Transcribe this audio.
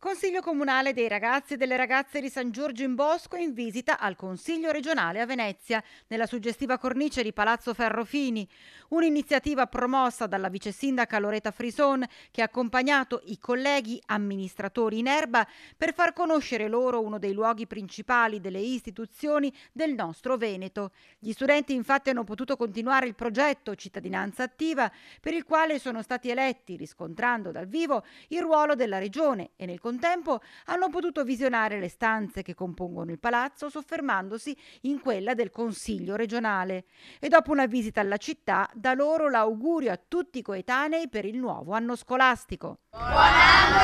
Consiglio Comunale dei ragazzi e delle ragazze di San Giorgio in Bosco in visita al Consiglio regionale a Venezia, nella suggestiva cornice di Palazzo Ferrofini. Un'iniziativa promossa dalla vice sindaca Loretta Frison che ha accompagnato i colleghi amministratori in erba per far conoscere loro uno dei luoghi principali delle istituzioni del nostro Veneto. Gli studenti infatti hanno potuto continuare il progetto Cittadinanza Attiva per il quale sono stati eletti, riscontrando dal vivo il ruolo della regione e nel contempo hanno potuto visionare le stanze che compongono il palazzo soffermandosi in quella del Consiglio regionale e dopo una visita alla città da loro l'augurio a tutti i coetanei per il nuovo anno scolastico. Buon anno!